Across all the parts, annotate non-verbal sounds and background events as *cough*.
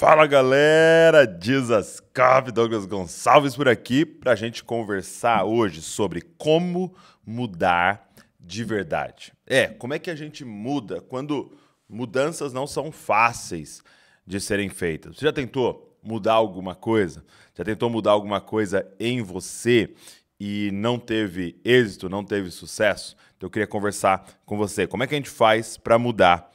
Fala galera, Dizascap, Douglas Gonçalves por aqui para a gente conversar hoje sobre como mudar de verdade. É, como é que a gente muda quando mudanças não são fáceis de serem feitas? Você já tentou mudar alguma coisa? Já tentou mudar alguma coisa em você e não teve êxito, não teve sucesso? Então eu queria conversar com você. Como é que a gente faz para mudar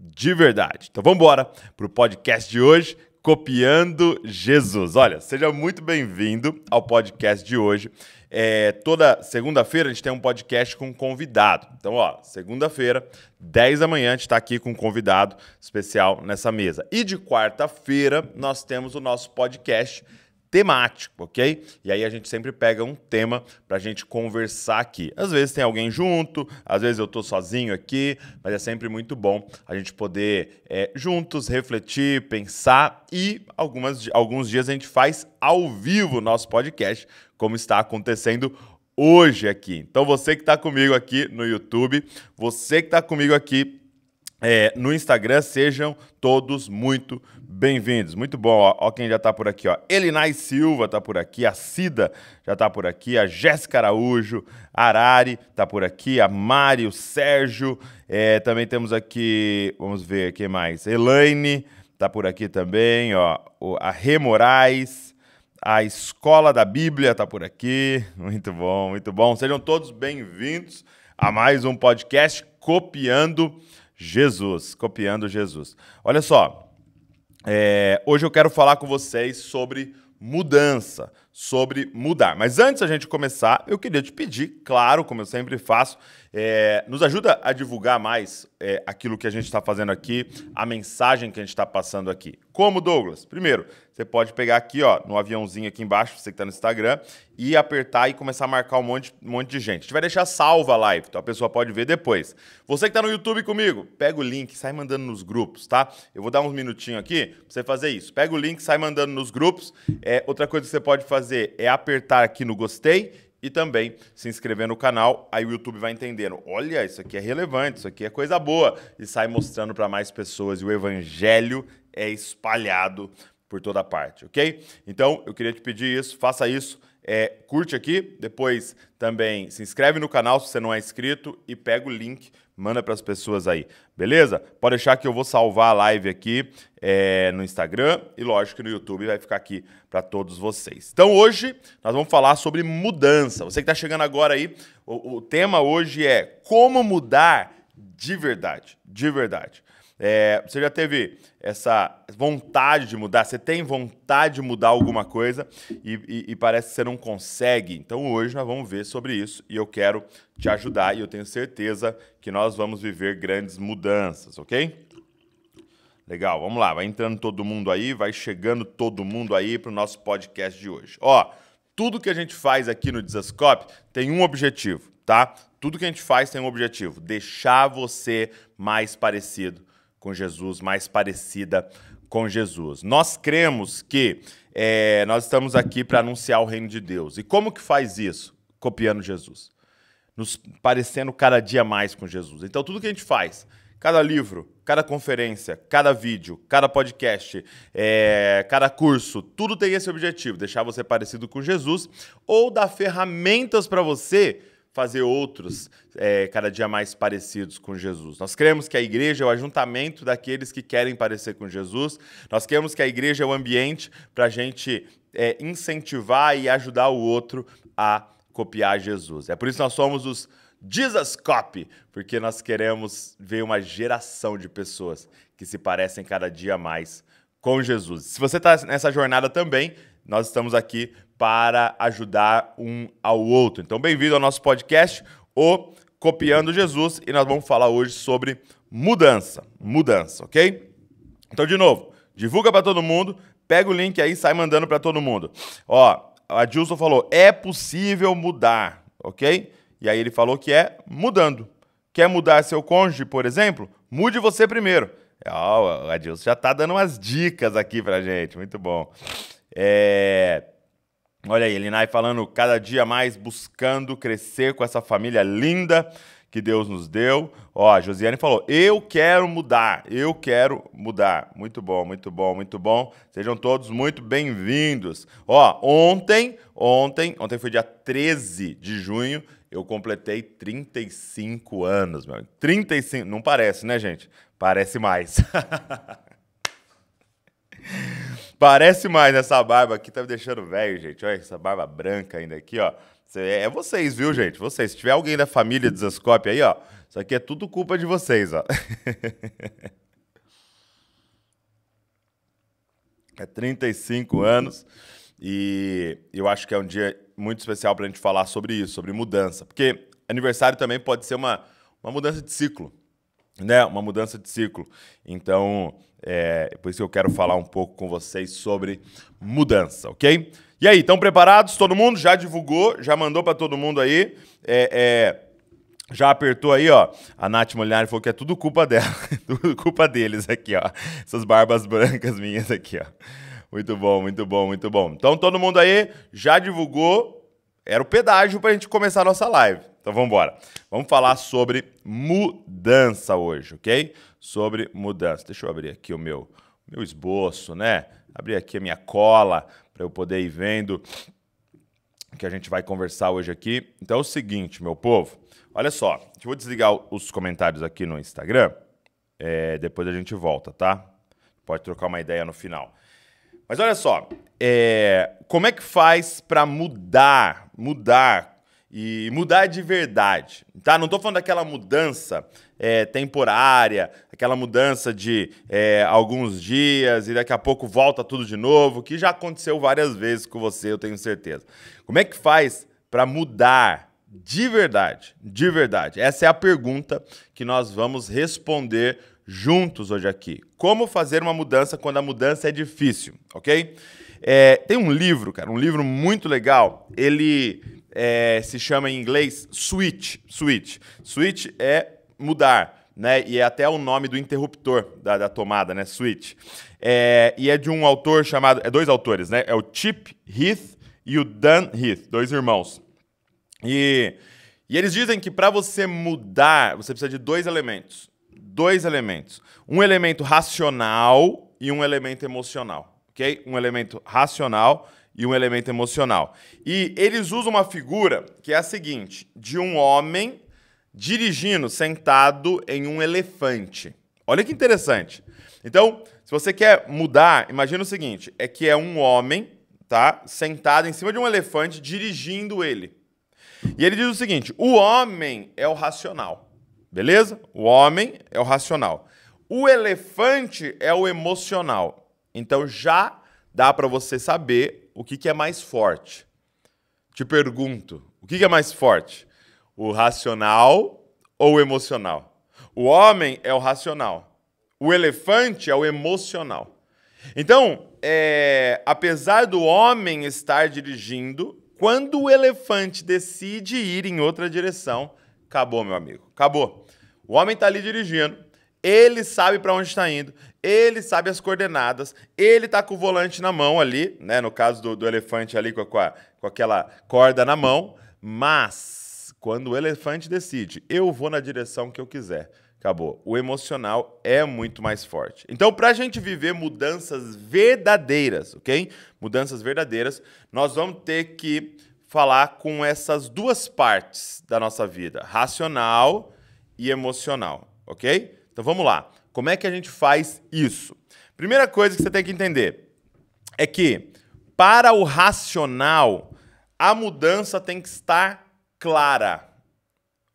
de verdade. Então vamos embora para o podcast de hoje, Copiando Jesus. Olha, seja muito bem-vindo ao podcast de hoje. É, toda segunda-feira a gente tem um podcast com um convidado. Então, ó, segunda-feira, 10 da manhã, a gente está aqui com um convidado especial nessa mesa. E de quarta-feira nós temos o nosso podcast temático, ok? E aí a gente sempre pega um tema para a gente conversar aqui. Às vezes tem alguém junto, às vezes eu estou sozinho aqui, mas é sempre muito bom a gente poder é, juntos refletir, pensar e algumas, alguns dias a gente faz ao vivo o nosso podcast, como está acontecendo hoje aqui. Então você que está comigo aqui no YouTube, você que está comigo aqui é, no Instagram. Sejam todos muito bem-vindos. Muito bom, ó, ó quem já está por aqui, ó. Elinai Silva está por aqui, a Cida já está por aqui, a Jéssica Araújo, Arari está por aqui, a Mário, Sérgio, é, também temos aqui, vamos ver quem mais, Elaine está por aqui também, ó, a Rê Moraes, a Escola da Bíblia está por aqui, *laughs* muito bom, muito bom. Sejam todos bem-vindos a mais um podcast copiando Jesus, copiando Jesus. Olha só, é, hoje eu quero falar com vocês sobre mudança, sobre mudar. Mas antes a gente começar, eu queria te pedir, claro, como eu sempre faço, é, nos ajuda a divulgar mais é, aquilo que a gente está fazendo aqui, a mensagem que a gente está passando aqui. Como, Douglas? Primeiro, você pode pegar aqui, ó, no aviãozinho aqui embaixo, você que está no Instagram, e apertar e começar a marcar um monte, um monte de gente. A gente vai deixar salva a live, então a pessoa pode ver depois. Você que está no YouTube comigo, pega o link, sai mandando nos grupos, tá? Eu vou dar uns minutinhos aqui para você fazer isso. Pega o link, sai mandando nos grupos. É, outra coisa que você pode fazer fazer é apertar aqui no gostei e também se inscrever no canal, aí o YouTube vai entendendo. Olha, isso aqui é relevante, isso aqui é coisa boa e sai mostrando para mais pessoas e o evangelho é espalhado por toda parte, ok? Então, eu queria te pedir isso, faça isso é, curte aqui, depois também se inscreve no canal se você não é inscrito e pega o link, manda para as pessoas aí, beleza? Pode deixar que eu vou salvar a live aqui é, no Instagram e, lógico, no YouTube vai ficar aqui para todos vocês. Então, hoje nós vamos falar sobre mudança. Você que está chegando agora aí, o, o tema hoje é como mudar de verdade, de verdade. É, você já teve essa vontade de mudar? Você tem vontade de mudar alguma coisa e, e, e, parece que você não consegue? Então hoje nós vamos ver sobre isso e eu quero te ajudar e eu tenho certeza que nós vamos viver grandes mudanças, ok? Legal, vamos lá. Vai entrando todo mundo aí, vai chegando todo mundo aí para o nosso podcast de hoje. Ó, tudo que a gente faz aqui no Desascope tem um objetivo, tá? Tudo que a gente faz tem um objetivo: deixar você mais parecido com Jesus, mais parecida com Jesus. Nós cremos que é, nós estamos aqui para anunciar o reino de Deus. E como que faz isso? Copiando Jesus. Nos parecendo cada dia mais com Jesus. Então, tudo que a gente faz, cada livro, cada conferência, cada vídeo, cada podcast, é, cada curso, tudo tem esse objetivo: deixar você parecido com Jesus ou dar ferramentas para você fazer outros é, cada dia mais parecidos com Jesus. Nós cremos que a igreja é o ajuntamento daqueles que querem parecer com Jesus. Nós queremos que a igreja é o ambiente para a gente é, incentivar e ajudar o outro a copiar Jesus. É por isso que nós somos os Jesus Copy, porque nós queremos ver uma geração de pessoas que se parecem cada dia mais com Jesus. Se você está nessa jornada também, nós estamos aqui para ajudar um ao outro. Então, bem-vindo ao nosso podcast, o Copiando Jesus, e nós vamos falar hoje sobre mudança. Mudança, ok? Então, de novo, divulga para todo mundo, pega o link aí e sai mandando para todo mundo. Ó, a Dilson falou: é possível mudar, ok? E aí ele falou que é mudando. Quer mudar seu cônjuge, por exemplo? Mude você primeiro. Ó, oh, a Dilson já tá dando umas dicas aqui pra gente, muito bom. É. Olha aí, Elinai falando cada dia mais buscando crescer com essa família linda que Deus nos deu. Ó, a Josiane falou: "Eu quero mudar, eu quero mudar". Muito bom, muito bom, muito bom. Sejam todos muito bem-vindos. Ó, ontem, ontem, ontem foi dia 13 de junho, eu completei 35 anos, meu. 35, não parece, né, gente? Parece mais. *laughs* Parece mais essa barba aqui, tá me deixando velho, gente. Olha essa barba branca ainda aqui, ó. É vocês, viu, gente? Vocês. Se tiver alguém da família de aí, ó, isso aqui é tudo culpa de vocês, ó. *laughs* é 35 anos e eu acho que é um dia muito especial para a gente falar sobre isso, sobre mudança. Porque aniversário também pode ser uma, uma mudança de ciclo, né? Uma mudança de ciclo. Então, é, por isso que eu quero falar um pouco com vocês sobre mudança, ok? E aí, estão preparados? Todo mundo já divulgou, já mandou para todo mundo aí. É, é, já apertou aí, ó. A Nath Molinari falou que é tudo culpa dela, *laughs* tudo culpa deles aqui, ó. Essas barbas brancas minhas aqui, ó. Muito bom, muito bom, muito bom. Então todo mundo aí já divulgou. Era o pedágio para a gente começar a nossa live. Então vamos embora. Vamos falar sobre mudança hoje, ok? Sobre mudança. Deixa eu abrir aqui o meu, meu esboço, né? Abrir aqui a minha cola para eu poder ir vendo o que a gente vai conversar hoje aqui. Então é o seguinte, meu povo. Olha só, eu vou desligar os comentários aqui no Instagram. É, depois a gente volta, tá? Pode trocar uma ideia no final. Mas olha só, é, como é que faz para mudar, mudar e mudar de verdade, tá? Não estou falando daquela mudança é, temporária, aquela mudança de é, alguns dias e daqui a pouco volta tudo de novo, que já aconteceu várias vezes com você, eu tenho certeza. Como é que faz para mudar de verdade? De verdade. Essa é a pergunta que nós vamos responder juntos hoje aqui. Como fazer uma mudança quando a mudança é difícil, ok? É, tem um livro, cara, um livro muito legal. Ele é, se chama em inglês switch. Switch. Switch é mudar, né? E é até o nome do interruptor da, da tomada, né? Switch. É, e é de um autor chamado. É dois autores, né? É o Chip Heath e o Dan Heath, dois irmãos. E, e eles dizem que para você mudar, você precisa de dois elementos. Dois elementos. Um elemento racional e um elemento emocional. ok? Um elemento racional e um elemento emocional. E eles usam uma figura que é a seguinte: de um homem dirigindo sentado em um elefante. Olha que interessante. Então, se você quer mudar, imagina o seguinte: é que é um homem, tá, sentado em cima de um elefante dirigindo ele. E ele diz o seguinte: o homem é o racional. Beleza? O homem é o racional. O elefante é o emocional. Então já dá para você saber o que, que é mais forte. Te pergunto, o que, que é mais forte? O racional ou o emocional? O homem é o racional. O elefante é o emocional. Então, é, apesar do homem estar dirigindo, quando o elefante decide ir em outra direção, acabou, meu amigo. Acabou. O homem está ali dirigindo, ele sabe para onde está indo, ele sabe as coordenadas, ele tá com o volante na mão ali, né? No caso do, do elefante ali com, a, com, a, com aquela corda na mão, mas quando o elefante decide, eu vou na direção que eu quiser. Acabou. O emocional é muito mais forte. Então, para a gente viver mudanças verdadeiras, ok? Mudanças verdadeiras, nós vamos ter que falar com essas duas partes da nossa vida, racional e emocional, ok? Então vamos lá. Como é que a gente faz isso? Primeira coisa que você tem que entender é que para o racional a mudança tem que estar clara.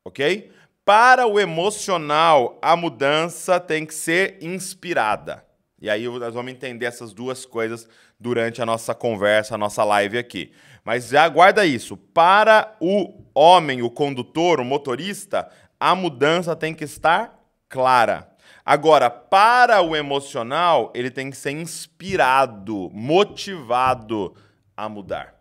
OK? Para o emocional, a mudança tem que ser inspirada. E aí nós vamos entender essas duas coisas durante a nossa conversa, a nossa live aqui. Mas já guarda isso. Para o homem, o condutor, o motorista, a mudança tem que estar clara. Agora, para o emocional, ele tem que ser inspirado, motivado a mudar.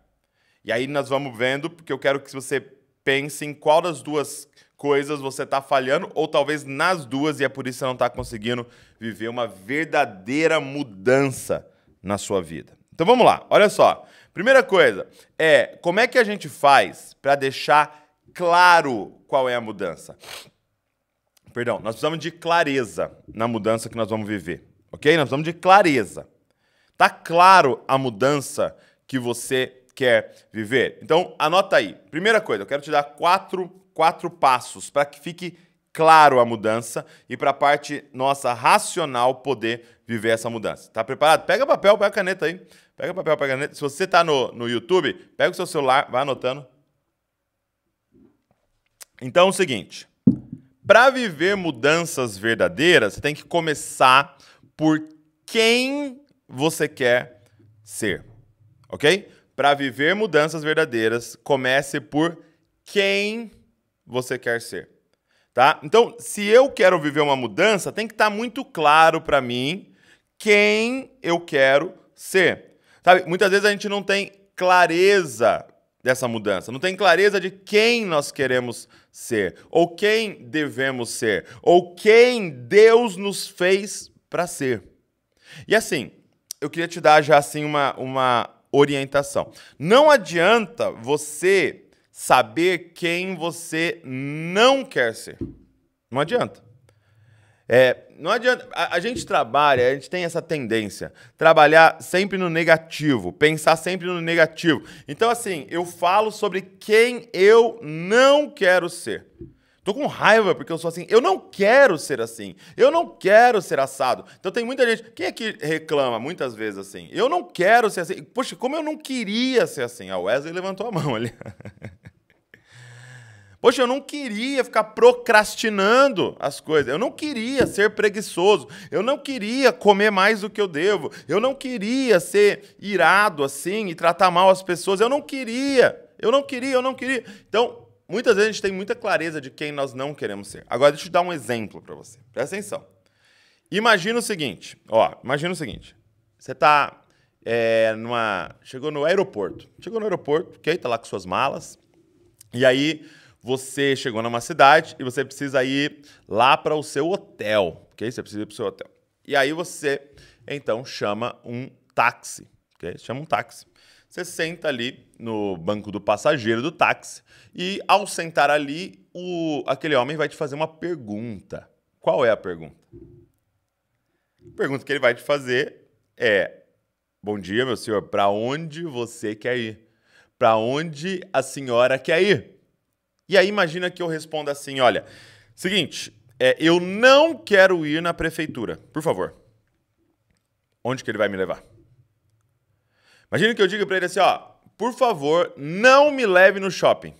E aí nós vamos vendo, porque eu quero que você pense em qual das duas coisas você está falhando, ou talvez nas duas, e é por isso que você não está conseguindo viver uma verdadeira mudança na sua vida. Então vamos lá, olha só. Primeira coisa é como é que a gente faz para deixar claro qual é a mudança? perdão, nós precisamos de clareza na mudança que nós vamos viver, ok? Nós precisamos de clareza. Tá claro a mudança que você quer viver? Então, anota aí. Primeira coisa, eu quero te dar quatro, quatro passos para que fique claro a mudança e para a parte nossa racional poder viver essa mudança. Tá preparado? Pega papel, pega caneta aí. Pega papel, pega caneta. Se você está no, no YouTube, pega o seu celular, vai anotando. Então é o seguinte. Para viver mudanças verdadeiras, você tem que começar por quem você quer ser, ok? Para viver mudanças verdadeiras, comece por quem você quer ser, tá? Então, se eu quero viver uma mudança, tem que estar tá muito claro para mim quem eu quero ser, sabe? Muitas vezes a gente não tem clareza dessa mudança, não tem clareza de quem nós queremos ser, ou quem devemos ser, ou quem Deus nos fez para ser. E assim, eu queria te dar já assim uma, uma orientação. Não adianta você saber quem você não quer ser. Não adianta. É, não adianta. A, a, gente trabalha, a gente tem essa tendência. Trabalhar sempre no negativo, pensar sempre no negativo. Então, assim, eu falo sobre quem eu não quero ser. Tô com raiva porque eu sou assim. Eu não quero ser assim. Eu não quero ser assado. Então tem muita gente. Quem é que reclama muitas vezes assim? Eu não quero ser assim. Poxa, como eu não queria ser assim? A ah, Wesley levantou a mão ali. *laughs* Poxa, eu não queria ficar procrastinando as coisas. Eu não queria ser preguiçoso. Eu não queria comer mais do que eu devo. Eu não queria ser irado assim e tratar mal as pessoas. Eu não queria. Eu não queria, eu não queria. Então, muitas vezes a gente tem muita clareza de quem nós não queremos ser. Agora, deixa eu dar um exemplo para você. Presta atenção. Imagina o seguinte, ó, imagina o seguinte. Você está é, numa. Chegou no aeroporto. Chegou no aeroporto, ok? Tá lá com suas malas. E aí você chegou numa cidade e você precisa ir lá para o seu hotel, ok? Você precisa ir para o seu hotel. E aí você, então, chama um táxi, ok? Chama um táxi. Você senta ali no banco do passageiro do táxi e ao sentar ali, o, aquele homem vai te fazer uma pergunta. Qual é a pergunta? A pergunta que ele vai te fazer é: Bom dia, meu senhor, para onde você quer ir? Para onde a senhora quer ir? E aí imagina que eu responda assim, olha, seguinte, é, eu não quero ir na prefeitura, por favor. Onde que ele vai me levar? Imagina que eu diga para ele assim, ó, por favor, não me leve no shopping.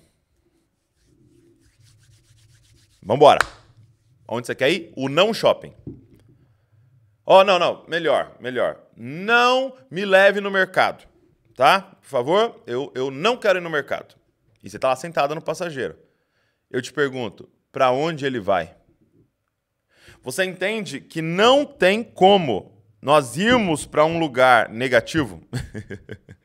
Vambora. Onde você quer ir? O não shopping. Ó, oh, não, não, melhor, melhor. Não me leve no mercado, tá? Por favor, eu, eu não quero ir no mercado. E você está lá sentada no passageiro. Eu te pergunto, para onde ele vai? Você entende que não tem como nós irmos para um lugar negativo?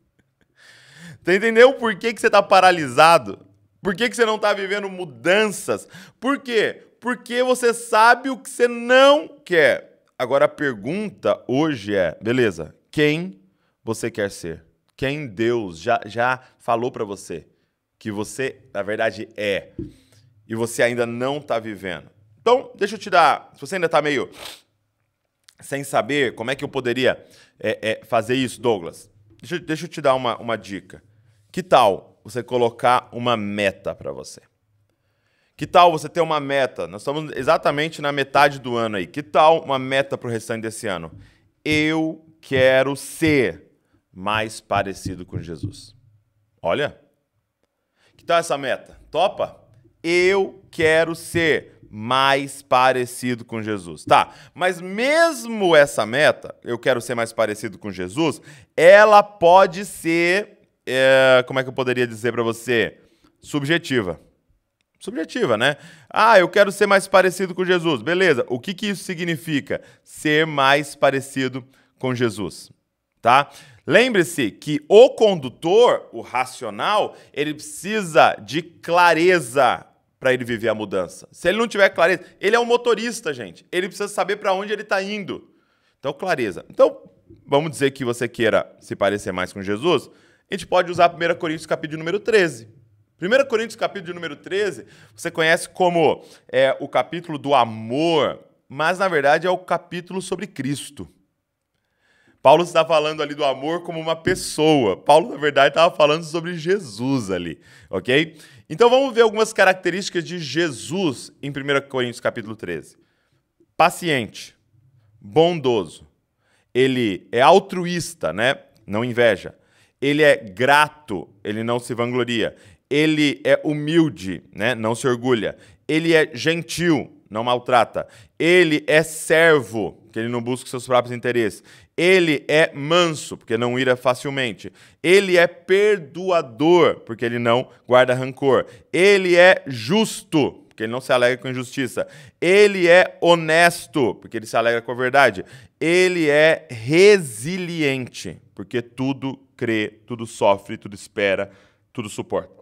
*laughs* você entendeu por que, que você está paralisado? Por que, que você não está vivendo mudanças? Por quê? Porque você sabe o que você não quer. Agora a pergunta hoje é: beleza, quem você quer ser? Quem Deus já, já falou para você? que você, na verdade, é e você ainda não está vivendo. Então, deixa eu te dar. Se você ainda está meio sem saber como é que eu poderia é, é, fazer isso, Douglas, deixa, deixa eu te dar uma, uma dica. Que tal você colocar uma meta para você? Que tal você ter uma meta? Nós estamos exatamente na metade do ano aí. Que tal uma meta para o restante desse ano? Eu quero ser mais parecido com Jesus. Olha, então essa meta? Topa? Eu quero ser mais parecido com Jesus. Tá, mas mesmo essa meta, eu quero ser mais parecido com Jesus, ela pode ser, é, como é que eu poderia dizer para você? Subjetiva. Subjetiva, né? Ah, eu quero ser mais parecido com Jesus. Beleza, o que, que isso significa? Ser mais parecido com Jesus tá? Lembre-se que o condutor, o racional, ele precisa de clareza para ele viver a mudança. Se ele não tiver clareza, ele é um motorista, gente. Ele precisa saber para onde ele está indo. Então, clareza. Então, vamos dizer que você queira se parecer mais com Jesus, a gente pode usar 1 Coríntios capítulo número 13. 1 Coríntios capítulo número 13, você conhece como é, o capítulo do amor, mas na verdade é o capítulo sobre Cristo. Paulo está falando ali do amor como uma pessoa. Paulo, na verdade, estava falando sobre Jesus ali, ok? Então vamos ver algumas características de Jesus em 1 Coríntios capítulo 13. Paciente, bondoso, ele é altruísta, né? Não inveja. Ele é grato, ele não se vangloria. Ele é humilde, né? Não se orgulha. Ele é gentil, não maltrata. Ele é servo, que ele não busca seus próprios interesses. Ele é manso, porque não ira facilmente. Ele é perdoador, porque ele não guarda rancor. Ele é justo, porque ele não se alegra com injustiça. Ele é honesto, porque ele se alegra com a verdade. Ele é resiliente, porque tudo crê, tudo sofre, tudo espera, tudo suporta.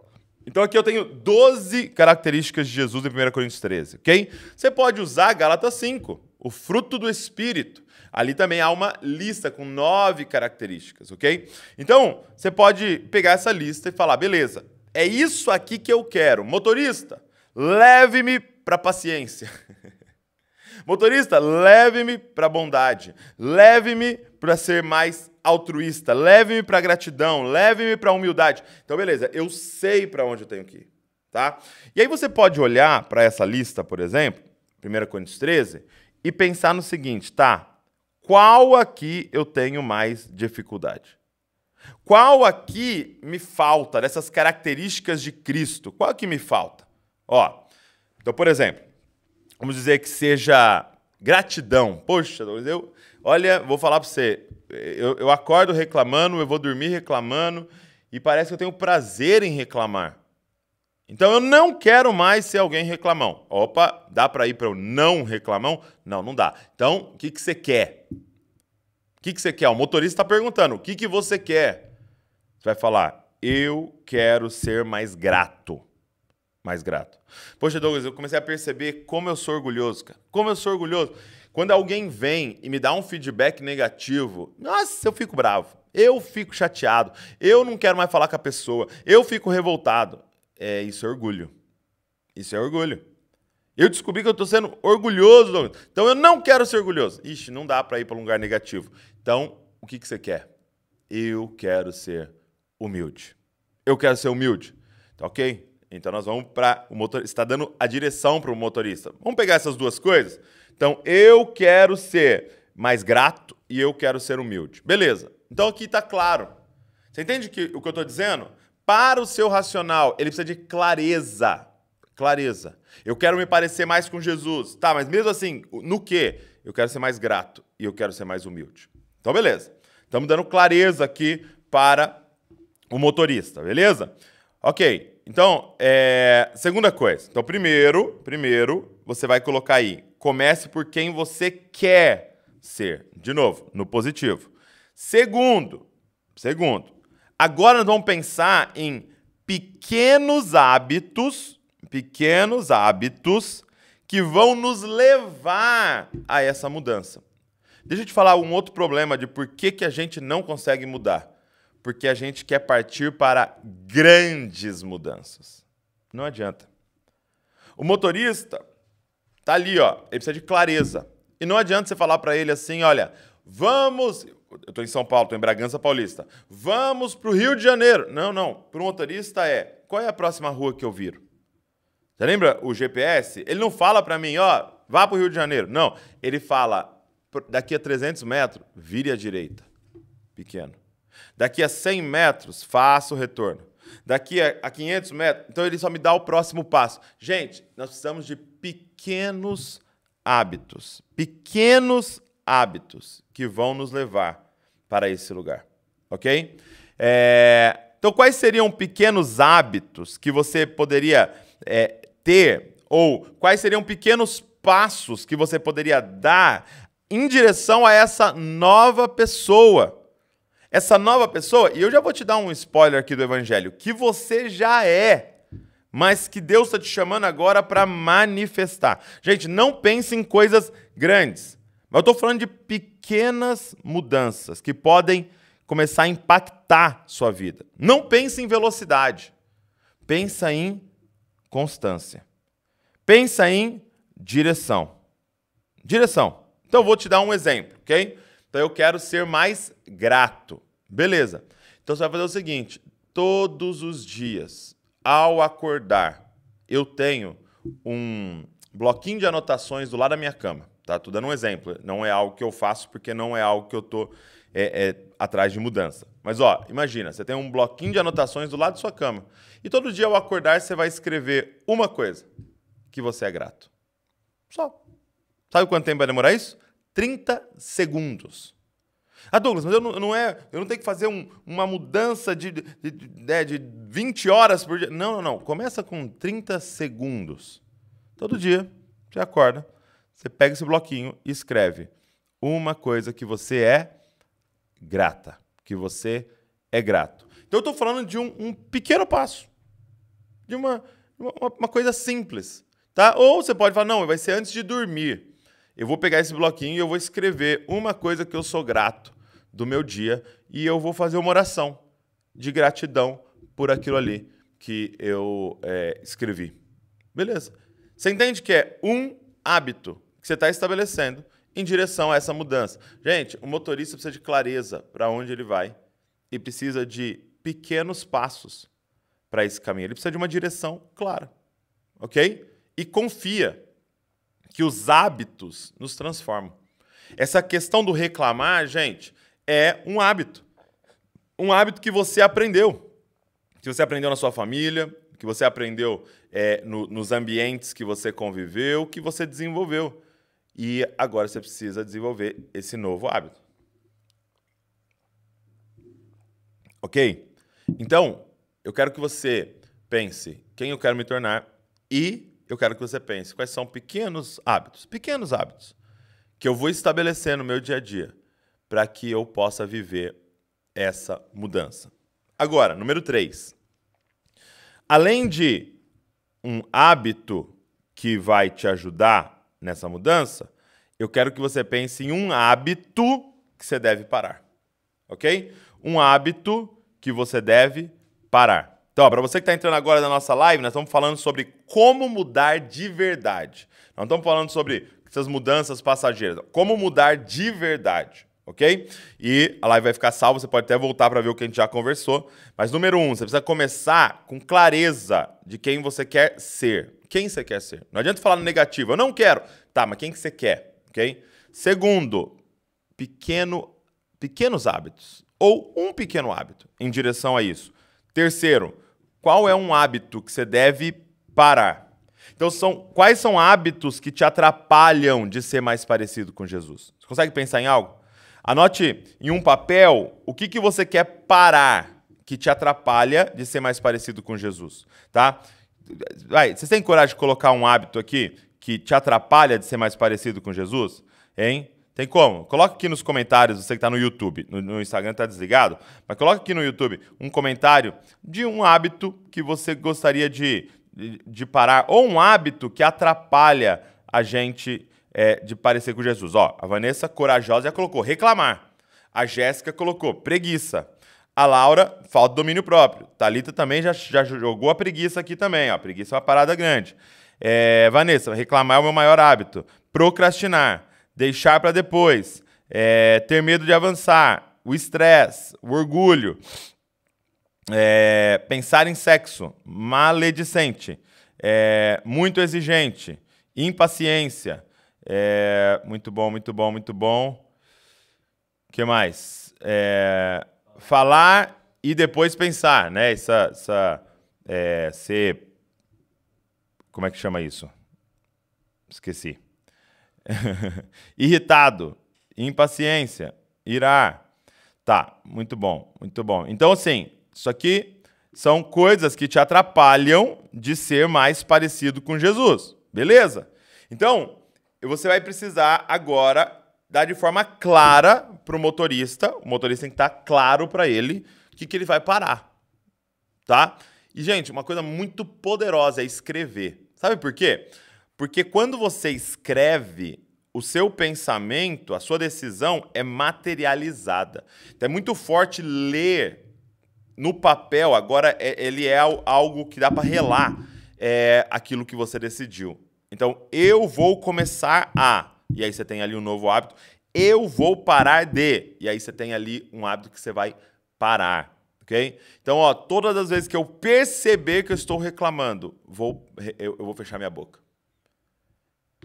Então aqui eu tenho 12 características de Jesus em 1 Coríntios 13, ok? Você pode usar Gálatas 5, o fruto do Espírito. Ali também há uma lista com nove características, ok? Então, você pode pegar essa lista e falar: beleza, é isso aqui que eu quero. Motorista, leve-me para paciência. *laughs* Motorista, leve-me para a bondade, leve-me para ser mais altruísta, leve-me para a gratidão, leve-me para a humildade. Então, beleza, eu sei para onde eu tenho que ir, tá? E aí você pode olhar para essa lista, por exemplo, 1 Coríntios 13, e pensar no seguinte, tá? Qual aqui eu tenho mais dificuldade? Qual aqui me falta dessas características de Cristo? Qual que me falta? Ó, então, por exemplo, vamos dizer que seja gratidão. Poxa, eu, olha, vou falar para você, eu, eu acordo reclamando, eu vou dormir reclamando e parece que eu tenho prazer em reclamar. Então eu não quero mais ser alguém reclamão. Opa, dá para ir para o não reclamão? Não, não dá. Então, o que, que você quer? O que, que você quer? O motorista está perguntando, o que, que você quer? Você vai falar, eu quero ser mais grato mais grato. Poxa, Douglas, eu comecei a perceber como eu sou orgulhoso, cara. Como eu sou orgulhoso. Quando alguém vem e me dá um feedback negativo, nossa, eu fico bravo. Eu fico chateado. Eu não quero mais falar com a pessoa. Eu fico revoltado. É, isso é orgulho. Isso é orgulho. Eu descobri que eu estou sendo orgulhoso, Douglas. Então eu não quero ser orgulhoso. Ixi, não dá para ir para um lugar negativo. Então, o que, que você quer? Eu quero ser humilde. Eu quero ser humilde. Tá ok? Então nós vamos para o motor, está dando a direção para o motorista. Vamos pegar essas duas coisas? Então eu quero ser mais grato e eu quero ser humilde. Beleza. Então aqui está claro. Você entende que, o que eu estou dizendo? Para o seu racional, ele precisa de clareza. Clareza. Eu quero me parecer mais com Jesus. Tá, mas mesmo assim, no quê? Eu quero ser mais grato e eu quero ser mais humilde. Então, beleza. Estamos dando clareza aqui para o motorista, beleza? Ok. Então, é, segunda coisa. Então, primeiro, primeiro, você vai colocar aí, comece por quem você quer ser. De novo, no positivo. Segundo, segundo, agora nós vamos pensar em pequenos hábitos, pequenos hábitos que vão nos levar a essa mudança. Deixa eu te falar um outro problema de por que, que a gente não consegue mudar porque a gente quer partir para grandes mudanças. Não adianta. O motorista tá ali, ó, ele precisa de clareza. E não adianta você falar para ele assim, olha, vamos, eu tô em São Paulo, tô em Bragança Paulista. Vamos pro Rio de Janeiro. Não, não, pro motorista é, qual é a próxima rua que eu viro? Você lembra o GPS? Ele não fala para mim, ó, vá pro Rio de Janeiro. Não, ele fala, daqui a 300 metros, vire à direita. Pequeno. Daqui a 100 metros, faço o retorno. Daqui a, 500 metros, então ele só me dá o próximo passo. Gente, nós precisamos de pequenos hábitos. Pequenos hábitos que vão nos levar para esse lugar. Ok? É, então, quais seriam pequenos hábitos que você poderia é, ter? Ou quais seriam pequenos passos que você poderia dar em direção a essa nova pessoa? Essa nova pessoa, e eu já vou te dar um spoiler aqui do evangelho, que você já é, mas que Deus está te chamando agora para manifestar. Gente, não pense em coisas grandes. Mas eu estou falando de pequenas mudanças que podem começar a impactar sua vida. Não pense em velocidade. Pensa em constância. Pensa em direção. Direção. Então eu vou te dar um exemplo, ok? Então eu quero ser mais grato. Beleza. Então você vai fazer o seguinte: todos os dias, ao acordar, eu tenho um bloquinho de anotações do lado da minha cama. Tá? Tô dando um exemplo. Não é algo que eu faço porque não é algo que eu tô é, é, atrás de mudança. Mas ó, imagina, você tem um bloquinho de anotações do lado da sua cama. E todo dia ao acordar, você vai escrever uma coisa que você é grato. Só. Sabe quanto tempo vai demorar isso? 30 segundos. Ah, Douglas, mas eu não, não é, eu não tenho que fazer um, uma mudança de, de, de, né, de 20 horas por dia. Não, não, não. Começa com 30 segundos. Todo dia, você acorda, você pega esse bloquinho e escreve uma coisa que você é grata, que você é grato. Então eu estou falando de um, um, pequeno passo, de uma, uma, uma coisa simples. Tá? Ou você pode falar, não, vai ser antes de dormir eu vou pegar esse bloquinho e eu vou escrever uma coisa que eu sou grato do meu dia e eu vou fazer uma oração de gratidão por aquilo ali que eu é, escrevi. Beleza. Você entende que é um hábito que você está estabelecendo em direção a essa mudança. Gente, o motorista precisa de clareza para onde ele vai e precisa de pequenos passos para esse caminho. Ele precisa de uma direção clara, ok? E confia que os hábitos nos transformam. Essa questão do reclamar, gente, é um hábito. Um hábito que você aprendeu. Que você aprendeu na sua família, que você aprendeu é, no, nos ambientes que você conviveu, que você desenvolveu. E agora você precisa desenvolver esse novo hábito. Ok? Então, eu quero que você pense quem eu quero me tornar e eu quero que você pense quais são pequenos hábitos, pequenos hábitos que eu vou estabelecer no meu dia a dia para que eu possa viver essa mudança. Agora, número 3. Além de um hábito que vai te ajudar nessa mudança, eu quero que você pense em um hábito que você deve parar. OK? Um hábito que você deve parar. Então, para você que está entrando agora na nossa live, nós estamos falando sobre como mudar de verdade. Não estamos falando sobre essas mudanças passageiras. Como mudar de verdade, ok? E a live vai ficar salva, você pode até voltar para ver o que a gente já conversou. Mas, número um, você precisa começar com clareza de quem você quer ser. Quem você quer ser? Não adianta falar no negativo, eu não quero. Tá, mas quem que você quer, ok? Segundo, pequeno, pequenos hábitos. Ou um pequeno hábito em direção a isso. Terceiro, qual é um hábito que você deve parar? Então, são, quais são hábitos que te atrapalham de ser mais parecido com Jesus? Você consegue pensar em algo? Anote em um papel o que, que você quer parar que te atrapalha de ser mais parecido com Jesus, tá? Vai, você tem coragem de colocar um hábito aqui que te atrapalha de ser mais parecido com Jesus? Hein? Tem como? Coloca aqui nos comentários, você que está no YouTube, no, no Instagram está desligado, mas coloca aqui no YouTube um comentário de um hábito que você gostaria de, de, de parar, ou um hábito que atrapalha a gente é, de parecer com Jesus. Ó, a Vanessa corajosa já colocou reclamar. A Jéssica colocou preguiça. A Laura, falta domínio próprio. Talita também já, já jogou a preguiça aqui também. Ó. A preguiça é uma parada grande. É, Vanessa, reclamar é o meu maior hábito. Procrastinar deixar para depois, é, ter medo de avançar, o estresse, o orgulho, é, pensar em sexo, maledicente, é, muito exigente, impaciência. É, muito bom, muito bom, muito bom. O que mais? É, falar e depois pensar, né? Essa, essa é, ser, como é que chama isso? Esqueci. *laughs* Irritado, impaciência, irar, Tá, muito bom, muito bom. Então, assim, isso aqui são coisas que te atrapalham de ser mais parecido com Jesus, beleza? Então, você vai precisar agora dar de forma clara para o motorista, o motorista tem que estar claro para ele o que, que ele vai parar, tá? E, gente, uma coisa muito poderosa é escrever. Sabe por quê? Porque quando você escreve, o seu pensamento, a sua decisão é materializada. Então é muito forte ler no papel, agora é, ele é algo que dá para relar é, aquilo que você decidiu. Então, eu vou começar a. E aí você tem ali um novo hábito. Eu vou parar de. E aí você tem ali um hábito que você vai parar. Ok? Então, ó, todas as vezes que eu perceber que eu estou reclamando, vou, eu, eu vou fechar minha boca.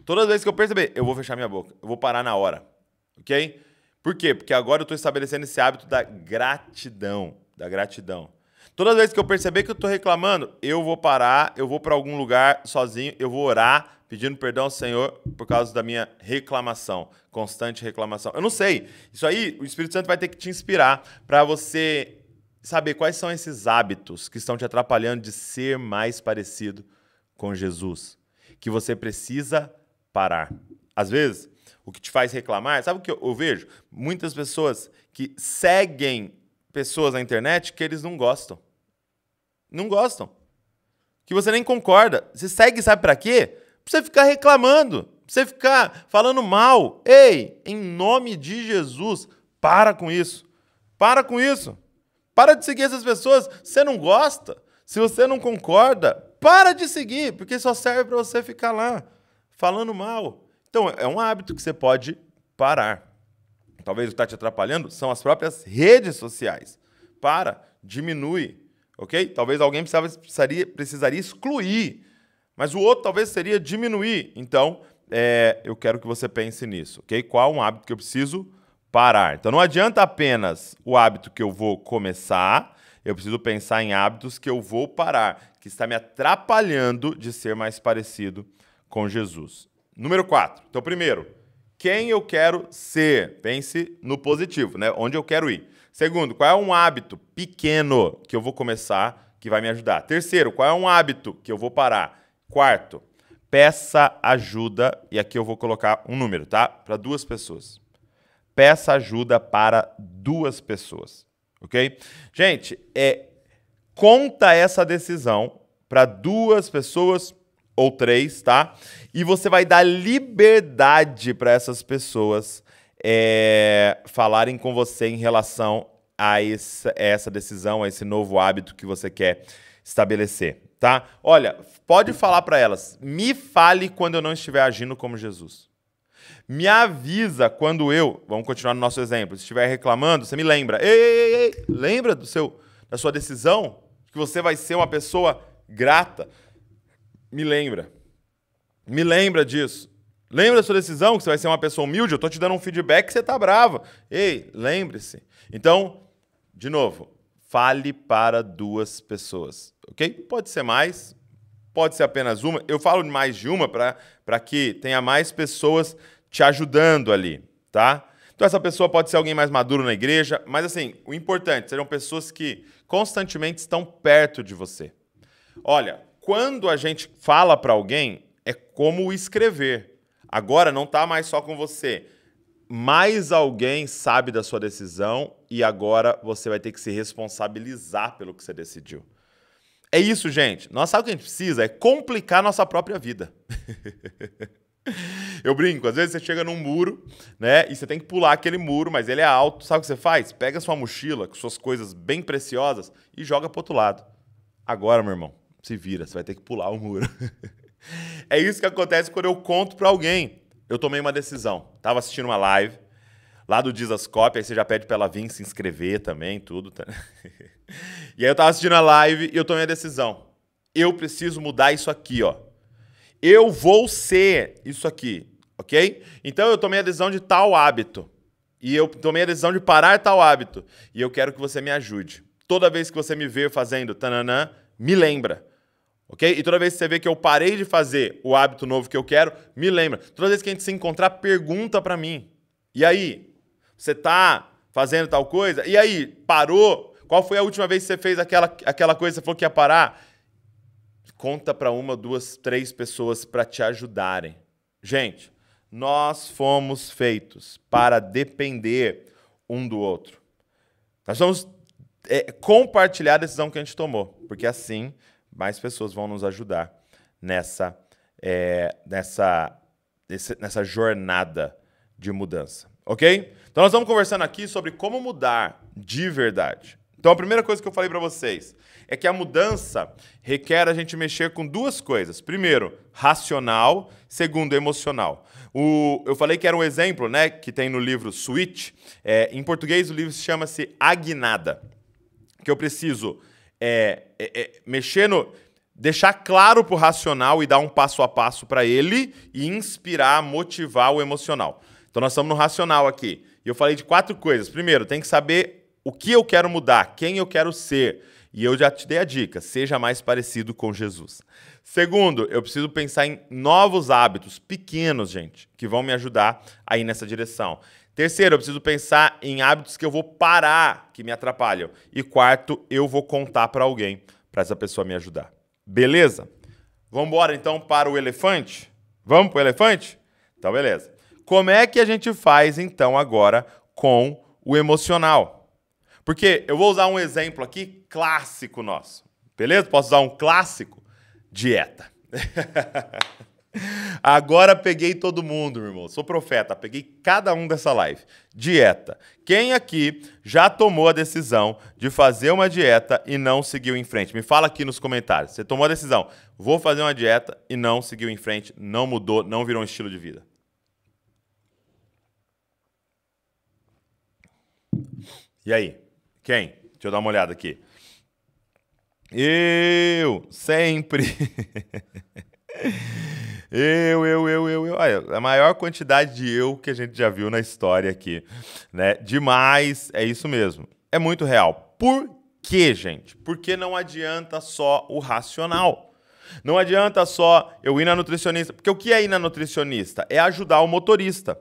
Todas as vezes que eu perceber, eu vou fechar minha boca, eu vou parar na hora. Ok? Por quê? Porque agora eu estou estabelecendo esse hábito da gratidão. Da gratidão. Todas as vezes que eu perceber que eu estou reclamando, eu vou parar, eu vou para algum lugar sozinho, eu vou orar, pedindo perdão ao Senhor por causa da minha reclamação, constante reclamação. Eu não sei. Isso aí, o Espírito Santo vai ter que te inspirar para você saber quais são esses hábitos que estão te atrapalhando de ser mais parecido com Jesus. Que você precisa parar. Às vezes, o que te faz reclamar, sabe o que eu, eu vejo? Muitas pessoas que seguem pessoas na internet que eles não gostam. Não gostam. Que você nem concorda. Você segue, sabe para quê? Pra você ficar reclamando, pra você ficar falando mal. Ei, em nome de Jesus, para com isso. Para com isso. Para de seguir essas pessoas. Você não gosta. Se você não concorda, para de seguir, porque só serve para você ficar lá falando mal. Então, é um hábito que você pode parar. Talvez o que está te atrapalhando são as próprias redes sociais. Para, diminui, ok? Talvez alguém precisava, precisaria, precisaria excluir, mas o outro talvez seria diminuir. Então, é, eu quero que você pense nisso, ok? Qual é um hábito que eu preciso parar? Então, não adianta apenas o hábito que eu vou começar, eu preciso pensar em hábitos que eu vou parar, que está me atrapalhando de ser mais parecido com Jesus. Número 4. Então, primeiro, quem eu quero ser? Pense no positivo, né? Onde eu quero ir. Segundo, qual é um hábito pequeno que eu vou começar que vai me ajudar? Terceiro, qual é um hábito que eu vou parar? Quarto, peça ajuda, e aqui eu vou colocar um número, tá? Para duas pessoas. Peça ajuda para duas pessoas, ok? Gente, é, conta essa decisão para duas pessoas ou três, tá? E você vai dar liberdade para essas pessoas é, falarem com você em relação a essa, essa decisão, a esse novo hábito que você quer estabelecer, tá? Olha, pode falar para elas, me fale quando eu não estiver agindo como Jesus. Me avisa quando eu, vamos continuar no nosso exemplo, estiver reclamando, você me lembra. Ei, ei, ei, lembra do seu, da sua decisão? Que você vai ser uma pessoa grata me lembra. Me lembra disso. Lembra da sua decisão que você vai ser uma pessoa humilde? Eu estou te dando um feedback que você está brava. Ei, lembre-se. Então, de novo, fale para duas pessoas, ok? Pode ser mais, pode ser apenas uma. Eu falo mais de uma para que tenha mais pessoas te ajudando ali, tá? Então, essa pessoa pode ser alguém mais maduro na igreja, mas assim, o importante serão pessoas que constantemente estão perto de você. Olha, quando a gente fala para alguém, é como escrever. Agora não está mais só com você. Mais alguém sabe da sua decisão e agora você vai ter que se responsabilizar pelo que você decidiu. É isso, gente. Nós sabemos o que a gente precisa é complicar nossa própria vida. *laughs* Eu brinco, às vezes você chega num muro, né? E você tem que pular aquele muro, mas ele é alto. Sabe o que você faz? Pega sua mochila com suas coisas bem preciosas e joga pro outro lado. Agora, meu irmão, se vira, você vai ter que pular o muro. *laughs* é isso que acontece quando eu conto para alguém. Eu tomei uma decisão. Tava assistindo uma live lá do Dizascope, aí você já pede para ela vir se inscrever também, tudo. Tá? *laughs* e aí eu tava assistindo a live e eu tomei a decisão. Eu preciso mudar isso aqui, ó. Eu vou ser isso aqui, ok? Então eu tomei a decisão de tal hábito. E eu tomei a decisão de parar tal hábito. E eu quero que você me ajude. Toda vez que você me vê fazendo tananã, me lembra ok? E toda vez que você vê que eu parei de fazer o hábito novo que eu quero, me lembra. Toda vez que a gente se encontrar, pergunta para mim. E aí? Você tá fazendo tal coisa? E aí? Parou? Qual foi a última vez que você fez aquela, aquela coisa que você falou que ia parar? Conta para uma, duas, três pessoas para te ajudarem. Gente, nós fomos feitos para depender um do outro. Nós vamos é, compartilhar a decisão que a gente tomou, porque assim mais pessoas vão nos ajudar nessa, é, nessa, esse, nessa jornada de mudança, ok? Então nós vamos conversando aqui sobre como mudar de verdade. Então a primeira coisa que eu falei para vocês é que a mudança requer a gente mexer com duas coisas. Primeiro, racional, segundo, emocional. O, eu falei que era um exemplo, né, que tem no livro Switch. É, em português o livro chama se chama-se Agnada, que eu preciso é, é, é mexer no. Deixar claro pro racional e dar um passo a passo para ele e inspirar, motivar o emocional. Então nós estamos no racional aqui. E eu falei de quatro coisas. Primeiro, tem que saber o que eu quero mudar, quem eu quero ser. E eu já te dei a dica: seja mais parecido com Jesus. Segundo, eu preciso pensar em novos hábitos pequenos, gente, que vão me ajudar aí nessa direção. Terceiro, eu preciso pensar em hábitos que eu vou parar que me atrapalham. E quarto, eu vou contar para alguém, para essa pessoa me ajudar. Beleza? Vamos embora então para o elefante? Vamos para o elefante? Então, beleza. Como é que a gente faz então agora com o emocional? Porque eu vou usar um exemplo aqui clássico nosso. Beleza? Posso usar um clássico? Dieta. *laughs* Agora peguei todo mundo, meu irmão. Sou profeta, peguei cada um dessa live. Dieta. Quem aqui já tomou a decisão de fazer uma dieta e não seguiu em frente? Me fala aqui nos comentários. Você tomou a decisão, vou fazer uma dieta e não seguiu em frente, não mudou, não virou um estilo de vida. E aí? Quem? Deixa eu dar uma olhada aqui. Eu sempre. *laughs* Eu, eu, eu, eu, eu. a maior quantidade de eu que a gente já viu na história aqui, né? Demais, é isso mesmo. É muito real. Por quê, gente? Porque não adianta só o racional. Não adianta só eu ir na nutricionista, porque o que é ir na nutricionista? É ajudar o motorista.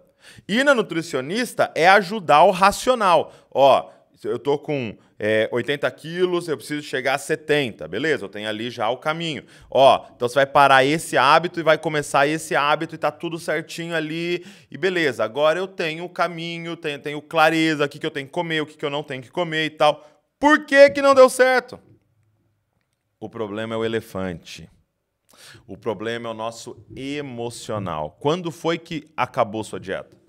Ir na nutricionista é ajudar o racional. Ó, eu tô com é, 80 quilos, eu preciso chegar a 70, beleza? Eu tenho ali já o caminho. Ó, então você vai parar esse hábito e vai começar esse hábito e tá tudo certinho ali e beleza. Agora eu tenho o caminho, tenho, tenho clareza, o que, que eu tenho que comer, o que, que eu não tenho que comer e tal. Por que, que não deu certo? O problema é o elefante. O problema é o nosso emocional. Quando foi que acabou sua dieta?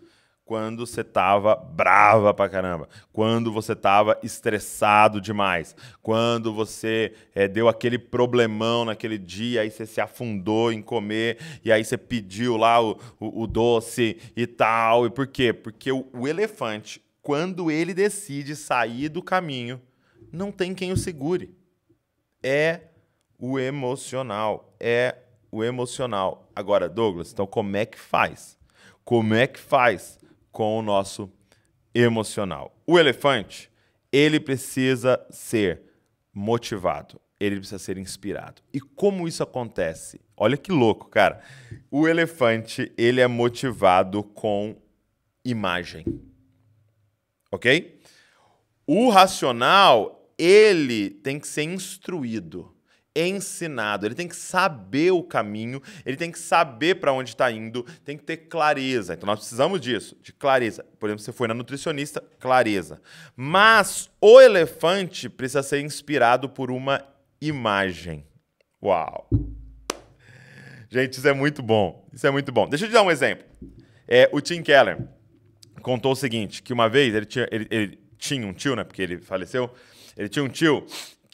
quando você tava brava pra caramba, quando você tava estressado demais, quando você é, deu aquele problemão naquele dia, aí você se afundou em comer, e aí você pediu lá o, o, o doce e tal. E por quê? Porque o, o elefante, quando ele decide sair do caminho, não tem quem o segure. É o emocional. É o emocional. Agora, Douglas, então como é que faz? Como é que faz? com o nosso emocional. O elefante, ele precisa ser motivado, ele precisa ser inspirado. E como isso acontece? Olha que louco, cara. O elefante, ele é motivado com imagem. OK? O racional, ele tem que ser instruído ensinado, ele tem que saber o caminho, ele tem que saber para onde está indo, tem que ter clareza. Então nós precisamos disso, de clareza. Por exemplo, você foi na nutricionista, clareza. Mas o elefante precisa ser inspirado por uma imagem. Uau! Gente, isso é muito bom. Isso é muito bom. Deixa eu te dar um exemplo. É, o Tim Keller contou o seguinte: que uma vez ele tinha, ele, ele tinha um tio, né? Porque ele faleceu. Ele tinha um tio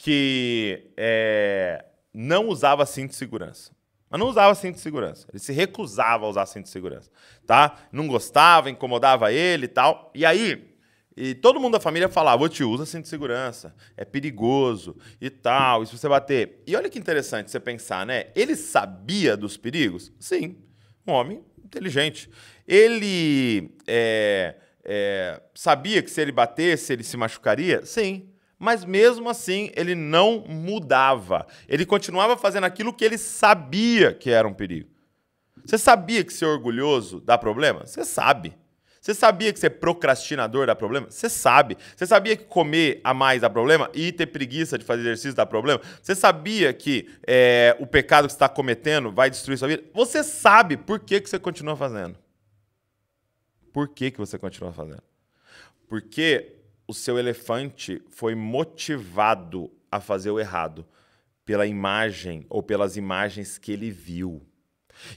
que é, não usava cinto de segurança. Mas não usava cinto de segurança. Ele se recusava a usar cinto de segurança, tá? Não gostava, incomodava ele e tal. E aí, e todo mundo da família falava, "Vou te usa cinto de segurança, é perigoso e tal, e se você bater... E olha que interessante você pensar, né? Ele sabia dos perigos? Sim, um homem inteligente. Ele é, é, sabia que se ele batesse, ele se machucaria? Sim, mas mesmo assim ele não mudava. Ele continuava fazendo aquilo que ele sabia que era um perigo. Você sabia que ser orgulhoso dá problema? Você sabe. Você sabia que ser procrastinador dá problema? Você sabe. Você sabia que comer a mais dá problema e ter preguiça de fazer exercício dá problema? Você sabia que é, o pecado que você está cometendo vai destruir sua vida? Você sabe por que, que você continua fazendo. Por que, que você continua fazendo? Porque o seu elefante foi motivado a fazer o errado pela imagem ou pelas imagens que ele viu.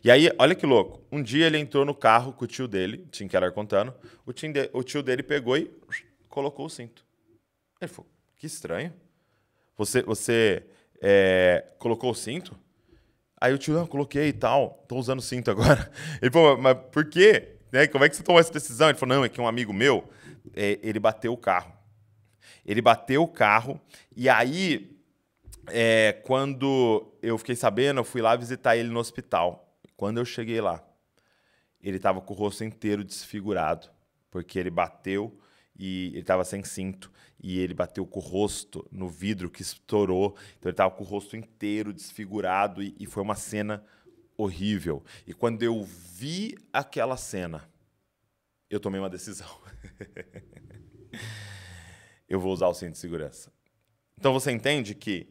E aí, olha que louco. Um dia ele entrou no carro com o tio dele, o Tim Keller contando. O, Tim de, o tio dele pegou e colocou o cinto. Ele falou: Que estranho. Você, você é, colocou o cinto? Aí o tio, ah, coloquei e tal, tô usando cinto agora. *laughs* Ele falou: Mas por quê? Né? Como é que você tomou essa decisão? Ele falou: Não, é que um amigo meu é, ele bateu o carro. Ele bateu o carro e aí, é, quando eu fiquei sabendo, eu fui lá visitar ele no hospital. Quando eu cheguei lá, ele estava com o rosto inteiro desfigurado, porque ele bateu e ele estava sem cinto e ele bateu com o rosto no vidro que estourou. Então ele estava com o rosto inteiro desfigurado e, e foi uma cena horrível. E quando eu vi aquela cena, eu tomei uma decisão. *laughs* eu vou usar o cinto de segurança. Então você entende que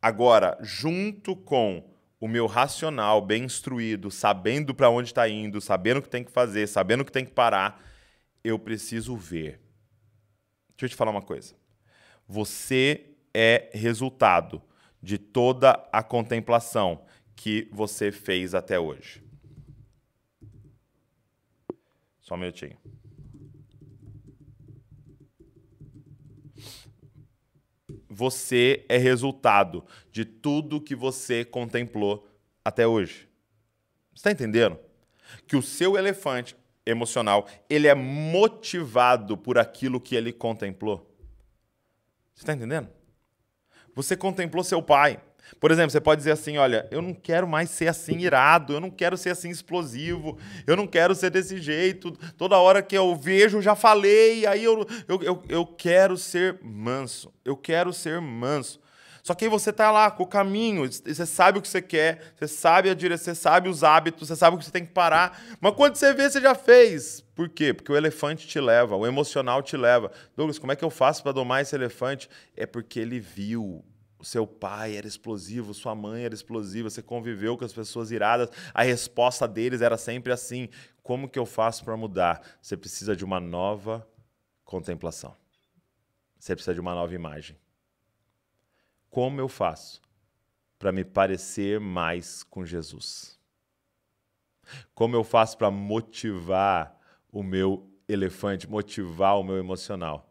agora, junto com o meu racional bem instruído, sabendo para onde está indo, sabendo o que tem que fazer, sabendo o que tem que parar, eu preciso ver. Deixa eu te falar uma coisa. Você é resultado de toda a contemplação que você fez até hoje. Só um minutinho. Você é resultado de tudo que você contemplou até hoje. Você está entendendo? Que o seu elefante emocional, ele é motivado por aquilo que ele contemplou. Você está entendendo? Você contemplou seu pai, por exemplo, você pode dizer assim: olha, eu não quero mais ser assim irado, eu não quero ser assim explosivo, eu não quero ser desse jeito. Toda hora que eu vejo, já falei, aí eu, eu, eu, eu quero ser manso, eu quero ser manso. Só que aí você tá lá com o caminho, você sabe o que você quer, você sabe a direção, você sabe os hábitos, você sabe o que você tem que parar. Mas quando você vê, você já fez. Por quê? Porque o elefante te leva, o emocional te leva. Douglas, como é que eu faço para domar esse elefante? É porque ele viu, seu pai era explosivo, sua mãe era explosiva, você conviveu com as pessoas iradas, a resposta deles era sempre assim: como que eu faço para mudar? Você precisa de uma nova contemplação. Você precisa de uma nova imagem. Como eu faço para me parecer mais com Jesus? Como eu faço para motivar o meu elefante, motivar o meu emocional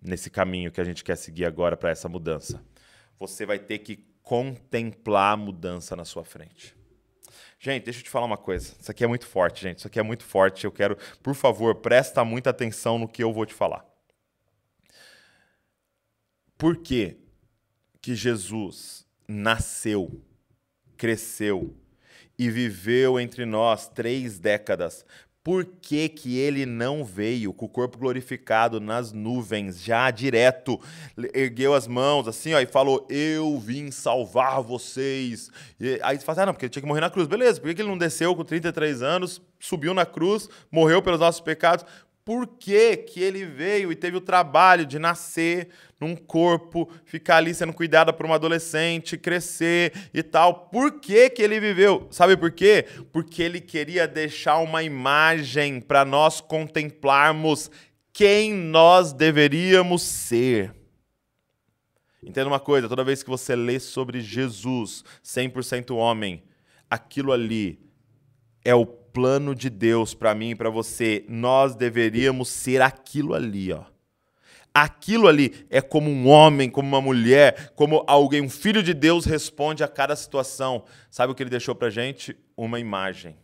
nesse caminho que a gente quer seguir agora para essa mudança? você vai ter que contemplar a mudança na sua frente. Gente, deixa eu te falar uma coisa. Isso aqui é muito forte, gente. Isso aqui é muito forte. Eu quero, por favor, presta muita atenção no que eu vou te falar. Por que, que Jesus nasceu, cresceu e viveu entre nós três décadas por que, que ele não veio com o corpo glorificado nas nuvens, já direto? Ergueu as mãos assim, ó, e falou: Eu vim salvar vocês. E aí você fala: assim, Ah, não, porque ele tinha que morrer na cruz. Beleza, por que, que ele não desceu com 33 anos, subiu na cruz, morreu pelos nossos pecados? por que, que ele veio e teve o trabalho de nascer num corpo, ficar ali sendo cuidado por uma adolescente, crescer e tal. Por que, que ele viveu? Sabe por quê? Porque ele queria deixar uma imagem para nós contemplarmos quem nós deveríamos ser. Entenda uma coisa, toda vez que você lê sobre Jesus, 100% homem, aquilo ali é o plano de Deus para mim e para você, nós deveríamos ser aquilo ali, ó. Aquilo ali é como um homem, como uma mulher, como alguém, um filho de Deus responde a cada situação. Sabe o que ele deixou para gente? Uma imagem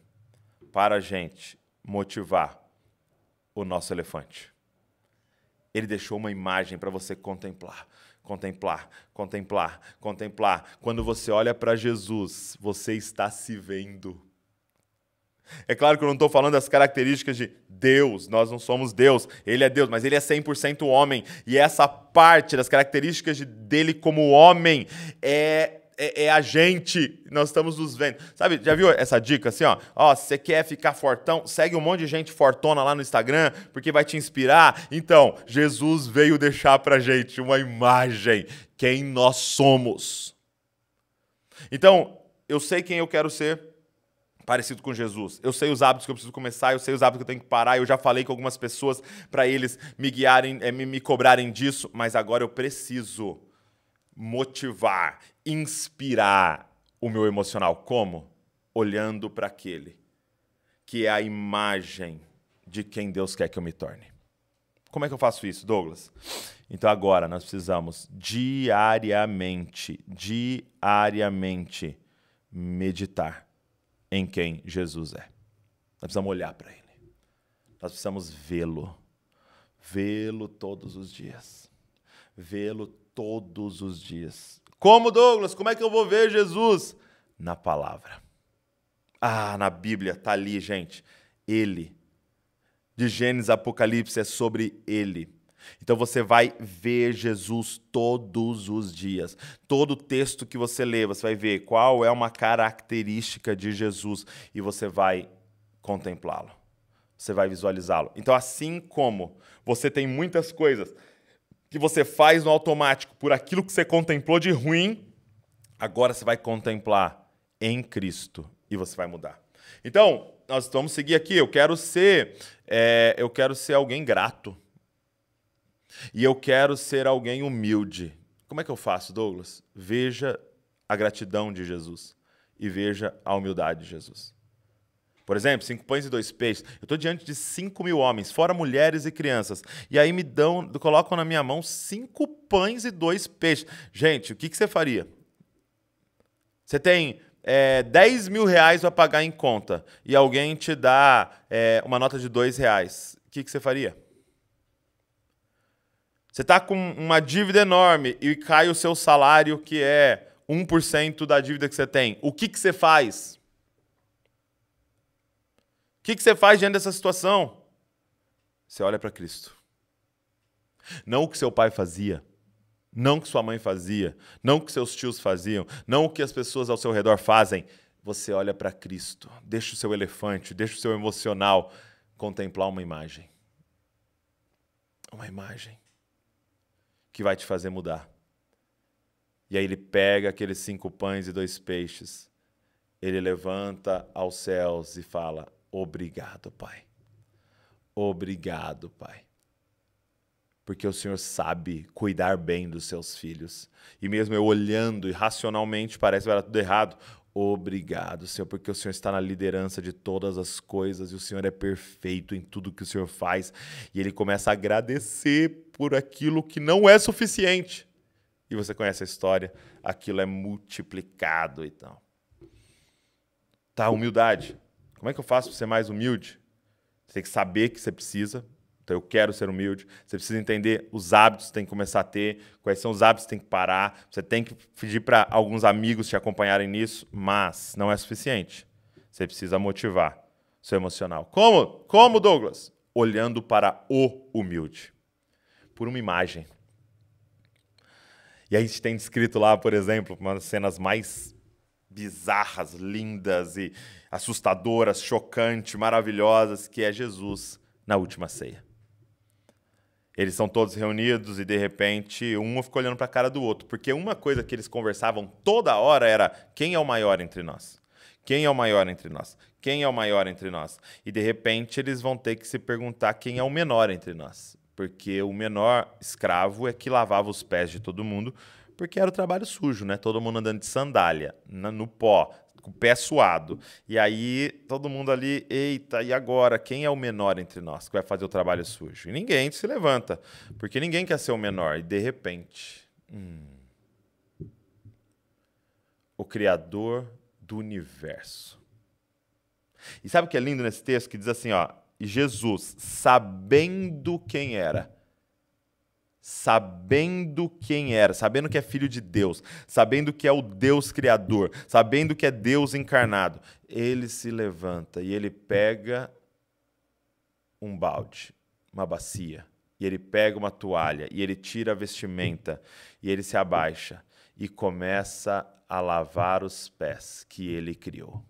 para a gente motivar o nosso elefante. Ele deixou uma imagem para você contemplar, contemplar, contemplar, contemplar. Quando você olha para Jesus, você está se vendo. É claro que eu não estou falando das características de Deus, nós não somos Deus, ele é Deus, mas ele é 100% homem. E essa parte das características de, dele como homem é é, é, a gente, nós estamos nos vendo. Sabe, já viu essa dica assim, ó? Ó, você quer ficar fortão? Segue um monte de gente fortona lá no Instagram, porque vai te inspirar. Então, Jesus veio deixar pra gente uma imagem, quem nós somos. Então, eu sei quem eu quero ser, parecido com Jesus. Eu sei os hábitos que eu preciso começar, eu sei os hábitos que eu tenho que parar. Eu já falei com algumas pessoas para eles me guiarem, eh, me, me cobrarem disso, mas agora eu preciso motivar, inspirar o meu emocional como olhando para aquele que é a imagem de quem Deus quer que eu me torne. Como é que eu faço isso, Douglas? Então agora nós precisamos diariamente, diariamente meditar em quem Jesus é. Nós precisamos olhar para Ele. Nós precisamos vê-lo. Vê-lo todos os dias. Vê-lo todos os dias. Como, Douglas? Como é que eu vou ver Jesus? Na palavra. Ah, na Bíblia, está ali, gente. Ele. De Gênesis a Apocalipse é sobre ele. Então você vai ver Jesus todos os dias. Todo texto que você lê, você vai ver qual é uma característica de Jesus e você vai contemplá-lo. Você vai visualizá-lo. Então, assim como você tem muitas coisas que você faz no automático por aquilo que você contemplou de ruim, agora você vai contemplar em Cristo e você vai mudar. Então, nós vamos seguir aqui. Eu quero ser, é, eu quero ser alguém grato. E eu quero ser alguém humilde. Como é que eu faço, Douglas? Veja a gratidão de Jesus e veja a humildade de Jesus. Por exemplo, cinco pães e dois peixes. Eu estou diante de cinco mil homens, fora mulheres e crianças. E aí me dão, colocam na minha mão cinco pães e dois peixes. Gente, o que, que você faria? Você tem é, 10 mil reais para pagar em conta e alguém te dá é, uma nota de dois reais. O que, que você faria? Você está com uma dívida enorme e cai o seu salário, que é 1% da dívida que você tem. O que, que você faz? O que, que você faz diante dessa situação? Você olha para Cristo. Não o que seu pai fazia, não o que sua mãe fazia, não o que seus tios faziam, não o que as pessoas ao seu redor fazem. Você olha para Cristo, deixa o seu elefante, deixa o seu emocional contemplar uma imagem. Uma imagem que vai te fazer mudar. E aí ele pega aqueles cinco pães e dois peixes, ele levanta aos céus e fala: Obrigado, Pai. Obrigado, Pai. Porque o Senhor sabe cuidar bem dos seus filhos. E mesmo eu olhando e racionalmente parece que vai dar tudo errado. Obrigado, Senhor, porque o Senhor está na liderança de todas as coisas e o Senhor é perfeito em tudo que o Senhor faz. E ele começa a agradecer por aquilo que não é suficiente. E você conhece a história, aquilo é multiplicado e então. tal. Tá, humildade. Como é que eu faço para ser mais humilde? Você tem que saber que você precisa. Então, eu quero ser humilde. Você precisa entender os hábitos que tem que começar a ter, quais são os hábitos que tem que parar. Você tem que pedir para alguns amigos te acompanharem nisso, mas não é suficiente. Você precisa motivar seu emocional. Como? Como, Douglas? Olhando para o humilde por uma imagem. E a gente tem descrito lá, por exemplo, uma das cenas mais bizarras, lindas e assustadoras, chocantes, maravilhosas, que é Jesus na última ceia. Eles são todos reunidos e de repente um fica olhando para a cara do outro, porque uma coisa que eles conversavam toda hora era quem é o maior entre nós? Quem é o maior entre nós? Quem é o maior entre nós? E de repente eles vão ter que se perguntar quem é o menor entre nós porque o menor escravo é que lavava os pés de todo mundo, porque era o trabalho sujo, né? Todo mundo andando de sandália, no pó, com o pé suado. E aí todo mundo ali, eita, e agora? Quem é o menor entre nós que vai fazer o trabalho sujo? E ninguém se levanta, porque ninguém quer ser o menor. E de repente, hum, o Criador do universo. E sabe o que é lindo nesse texto? Que diz assim, ó, e Jesus, sabendo quem era, sabendo quem era, sabendo que é filho de Deus, sabendo que é o Deus criador, sabendo que é Deus encarnado, ele se levanta e ele pega um balde, uma bacia, e ele pega uma toalha, e ele tira a vestimenta, e ele se abaixa e começa a lavar os pés que ele criou.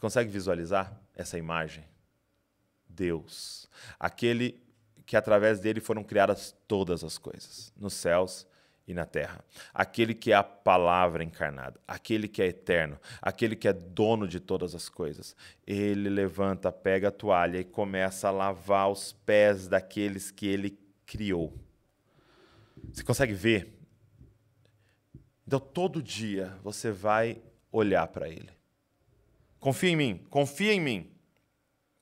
Você consegue visualizar essa imagem? Deus, aquele que através dele foram criadas todas as coisas, nos céus e na terra. Aquele que é a palavra encarnada, aquele que é eterno, aquele que é dono de todas as coisas. Ele levanta, pega a toalha e começa a lavar os pés daqueles que ele criou. Você consegue ver? Então todo dia você vai olhar para ele. Confia em mim, confia em mim.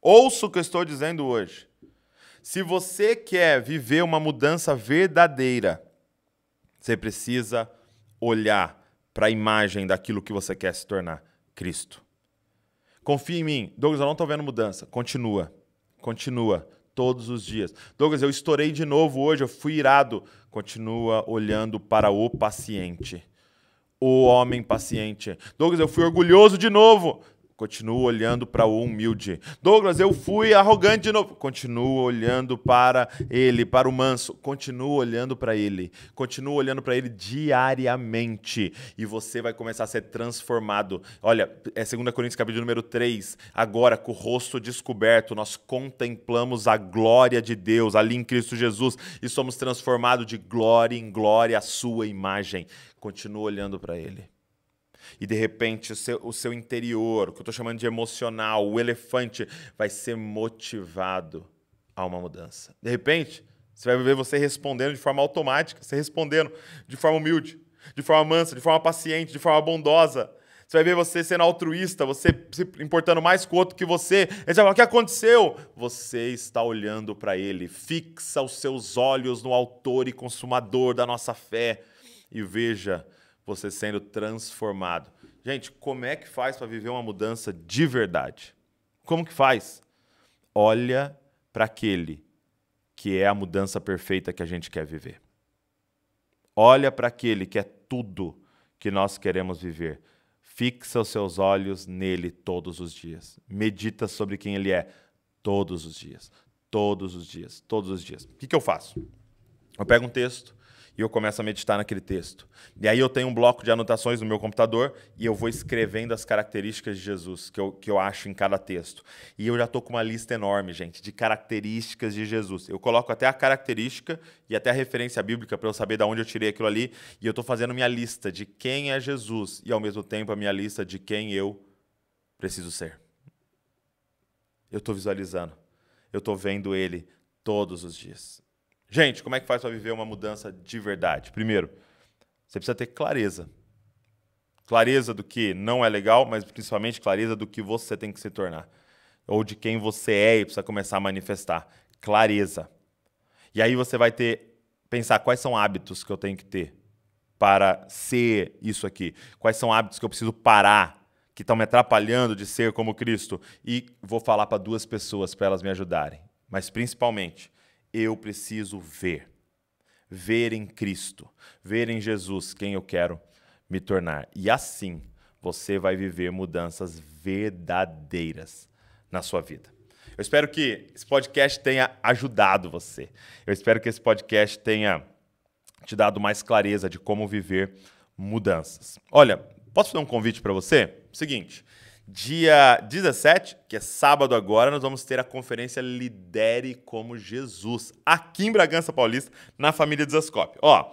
Ouça o que eu estou dizendo hoje. Se você quer viver uma mudança verdadeira, você precisa olhar para a imagem daquilo que você quer se tornar, Cristo. Confia em mim. Douglas, eu não estou vendo mudança. Continua, continua, todos os dias. Douglas, eu estourei de novo hoje, eu fui irado. Continua olhando para o paciente. O homem paciente. Douglas, eu fui orgulhoso de novo. Continuo olhando para o humilde. Douglas, eu fui arrogante de novo. Continuo olhando para ele, para o manso. Continuo olhando para ele. Continuo olhando para ele diariamente. E você vai começar a ser transformado. Olha, é 2 Coríntios capítulo número 3. Agora, com o rosto descoberto, nós contemplamos a glória de Deus ali em Cristo Jesus e somos transformados de glória em glória à sua imagem. Continuo olhando para ele e de repente o seu, o seu interior, o que eu estou chamando de emocional, o elefante, vai ser motivado a uma mudança. De repente, você vai ver você respondendo de forma automática, você respondendo de forma humilde, de forma mansa, de forma paciente, de forma bondosa. Você vai ver você sendo altruísta, você se importando mais com o outro que você. Ele vai o que aconteceu? Você está olhando para ele. Fixa os seus olhos no autor e consumador da nossa fé e veja você sendo transformado. Gente, como é que faz para viver uma mudança de verdade? Como que faz? Olha para aquele que é a mudança perfeita que a gente quer viver. Olha para aquele que é tudo que nós queremos viver. Fixa os seus olhos nele todos os dias. Medita sobre quem ele é todos os dias. Todos os dias, todos os dias. O que, que eu faço? Eu pego um texto, e eu começo a meditar naquele texto. E aí eu tenho um bloco de anotações no meu computador e eu vou escrevendo as características de Jesus que eu, que eu acho em cada texto. E eu já estou com uma lista enorme, gente, de características de Jesus. Eu coloco até a característica e até a referência bíblica para eu saber de onde eu tirei aquilo ali. E eu estou fazendo minha lista de quem é Jesus e, ao mesmo tempo, a minha lista de quem eu preciso ser. Eu estou visualizando. Eu estou vendo ele todos os dias. Gente, como é que faz para viver uma mudança de verdade? Primeiro, você precisa ter clareza. Clareza do que não é legal, mas principalmente clareza do que você tem que se tornar. Ou de quem você é e precisa começar a manifestar. Clareza. E aí você vai ter pensar quais são hábitos que eu tenho que ter para ser isso aqui. Quais são hábitos que eu preciso parar que estão me atrapalhando de ser como Cristo e vou falar para duas pessoas para elas me ajudarem. Mas principalmente, eu preciso ver. Ver em Cristo, ver em Jesus quem eu quero me tornar. E assim você vai viver mudanças verdadeiras na sua vida. Eu espero que esse podcast tenha ajudado você. Eu espero que esse podcast tenha te dado mais clareza de como viver mudanças. Olha, posso dar um convite para você? Seguinte, Dia 17, que é sábado agora, nós vamos ter a conferência Lidere como Jesus, aqui em Bragança Paulista, na família Desascope. Ó,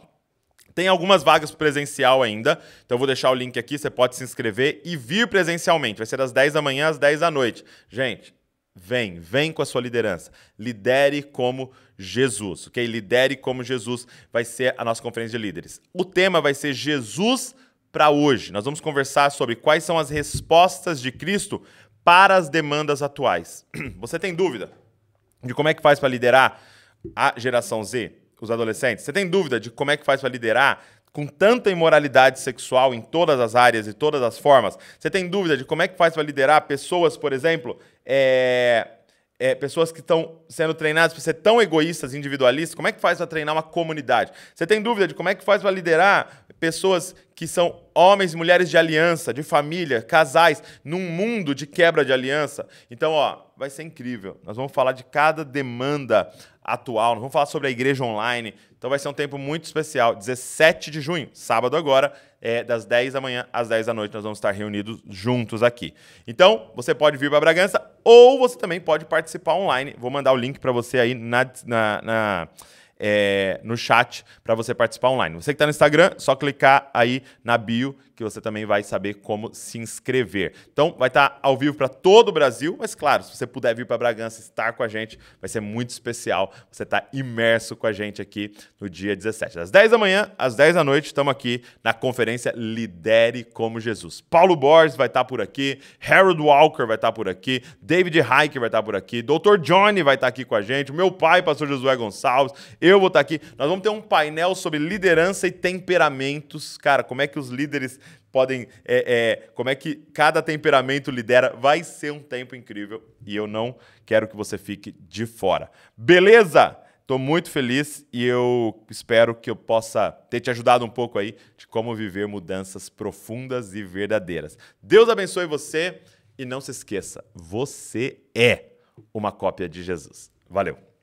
tem algumas vagas presencial ainda, então eu vou deixar o link aqui, você pode se inscrever e vir presencialmente. Vai ser das 10 da manhã às 10 da noite. Gente, Vem, vem com a sua liderança. Lidere como Jesus, ok? Lidere como Jesus vai ser a nossa conferência de líderes. O tema vai ser Jesus para hoje. Nós vamos conversar sobre quais são as respostas de Cristo para as demandas atuais. *clears throat* Você tem dúvida de como é que faz para liderar a geração Z, os adolescentes? Você tem dúvida de como é que faz para liderar com tanta imoralidade sexual em todas as áreas e todas as formas? Você tem dúvida de como é que faz para liderar pessoas, por exemplo, é... É, pessoas que estão sendo treinadas para ser tão egoístas, individualistas, como é que faz para treinar uma comunidade? Você tem dúvida de como é que faz para liderar pessoas que são homens e mulheres de aliança, de família, casais, num mundo de quebra de aliança. Então, ó, vai ser incrível. Nós vamos falar de cada demanda atual, nós vamos falar sobre a igreja online. Então vai ser um tempo muito especial, 17 de junho, sábado agora, é, das 10 da manhã às 10 da noite, nós vamos estar reunidos juntos aqui. Então, você pode vir para Bragança ou você também pode participar online. Vou mandar o link para você aí na, na, na é, no chat para você participar online. Você que está no Instagram, só clicar aí na bio que você também vai saber como se inscrever. Então, vai estar tá ao vivo para todo o Brasil, mas claro, se você puder vir para Bragança estar com a gente, vai ser muito especial. Você está imerso com a gente aqui no dia 17. Das 10 da manhã às 10 da noite, estamos aqui na conferência Lidere como Jesus. Paulo Borges vai estar tá por aqui, Harold Walker vai estar tá por aqui, David Heike vai estar tá por aqui, Dr. Johnny vai estar tá aqui com a gente, meu pai, pastor Josué Gonçalves, eu vou estar aqui. Nós vamos ter um painel sobre liderança e temperamentos. Cara, como é que os líderes podem. É, é, como é que cada temperamento lidera? Vai ser um tempo incrível e eu não quero que você fique de fora. Beleza? Estou muito feliz e eu espero que eu possa ter te ajudado um pouco aí de como viver mudanças profundas e verdadeiras. Deus abençoe você e não se esqueça, você é uma cópia de Jesus. Valeu!